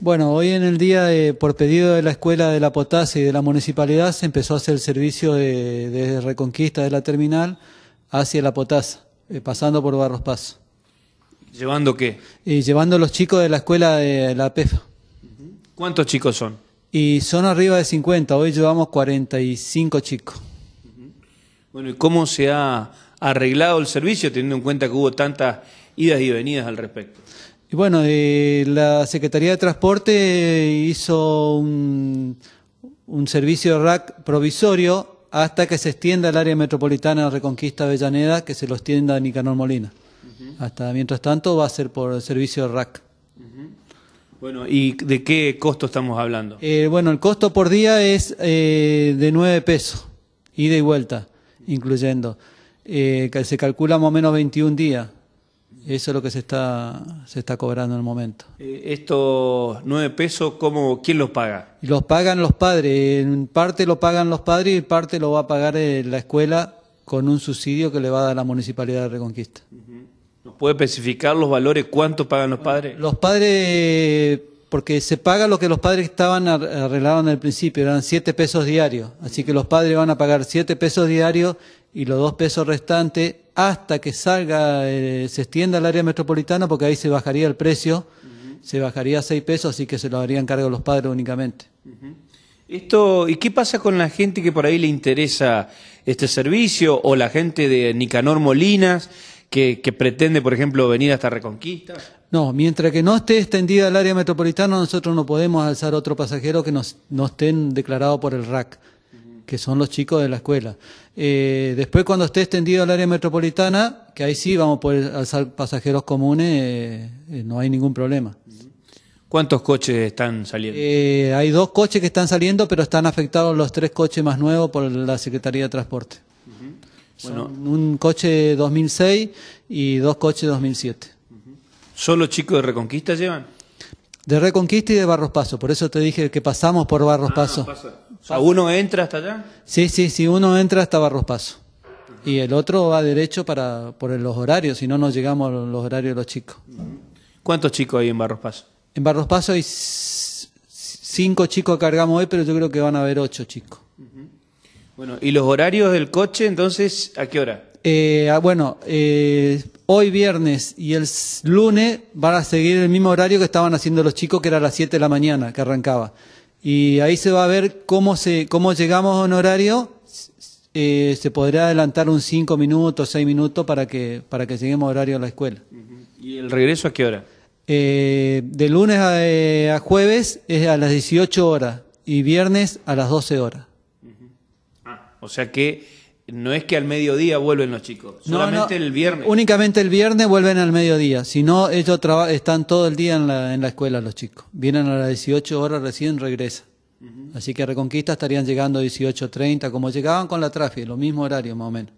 Bueno, hoy en el día, por pedido de la Escuela de la Potasa y de la Municipalidad, se empezó a hacer el servicio de, reconquista de la terminal hacia la Potasa, eh, pasando por Barros Paz. ¿Llevando qué? llevando los chicos de la escuela de la PEFA. ¿Cuántos chicos son? Y son arriba de 50, hoy llevamos 45 chicos. Bueno, ¿y cómo se ha arreglado el servicio teniendo en cuenta que hubo tantas idas y venidas al respecto? Y bueno, eh, la Secretaría de Transporte hizo un, un servicio RAC provisorio hasta que se extienda el área metropolitana de Reconquista Avellaneda, que se lo extienda a Nicanor Molina. Hasta mientras tanto va a ser por el servicio RAC. Bueno, ¿y de qué costo estamos hablando? Eh, bueno, el costo por día es eh, de 9 pesos, ida y vuelta, incluyendo. Eh, se calcula más o menos 21 días. Eso es lo que se está, se está cobrando en el momento. Eh, ¿Estos nueve pesos, ¿cómo, quién los paga? Los pagan los padres. En parte lo pagan los padres y parte lo va a pagar eh, la escuela con un subsidio que le va a dar la Municipalidad de Reconquista. ¿Nos puede especificar los valores? ¿Cuánto pagan los padres? los padres, porque se paga lo que los padres estaban en el principio, eran siete pesos diarios. Así que los padres van a pagar siete pesos diarios y los dos pesos restantes hasta que salga, eh, se extienda al área metropolitana, porque ahí se bajaría el precio, se bajaría a 6 pesos, así que se lo harían cargo los padres únicamente. Esto, ¿Y qué pasa con la gente que por ahí le interesa este servicio o la gente de Nicanor Molinas que, pretende, por ejemplo, venir hasta Reconquista? No, mientras que no esté extendida el área metropolitana, nosotros no podemos alzar otro pasajero que no esté declarado por el RAC que son los chicos de la escuela. Eh, después, cuando esté extendido al área metropolitana, que ahí sí vamos a poder alzar pasajeros comunes, eh, eh, no hay ningún problema. ¿Cuántos coches están saliendo? hay dos coches que están saliendo, pero están afectados los tres coches más nuevos por la Secretaría de Transporte. Bueno, un coche 2006 y dos coches 2007. ¿Solo chicos de Reconquista llevan? De Reconquista y de Barros Paso, por eso te dije que pasamos por Barros ah, Paso. ¿A ¿Uno entra hasta allá? Sí, sí, sí, uno entra hasta Barros Paso. Y el otro va derecho para por los horarios, si no, no llegamos a los horarios de los chicos. ¿Cuántos chicos hay en Barros Paso? En Barros Paso hay cinco chicos cargamos hoy, pero yo creo que van a haber ocho chicos. Bueno, ¿y los horarios del coche entonces a qué hora? Eh, ah, bueno, eh, hoy viernes y el lunes van a seguir el mismo horario que estaban haciendo los chicos, que era a las siete de la mañana que arrancaba. Y ahí se va a ver cómo, se, cómo llegamos a un horario. Eh, se podrá adelantar un 5 minutos, 6 minutos para que, para que lleguemos a horario a la escuela. ¿Y el regreso a qué hora? Eh, de lunes eh, a, jueves es a las 18 horas y viernes a las 12 horas. Ah, o sea que no es que al mediodía vuelven los chicos, solamente el viernes. Únicamente el viernes vuelven al mediodía, si no ellos están todo el día en la, escuela los chicos. Vienen a las 18 horas recién regresan. Así que Reconquista estarían llegando a 18.30, como llegaban con la tráfico, lo mismo horario más o menos.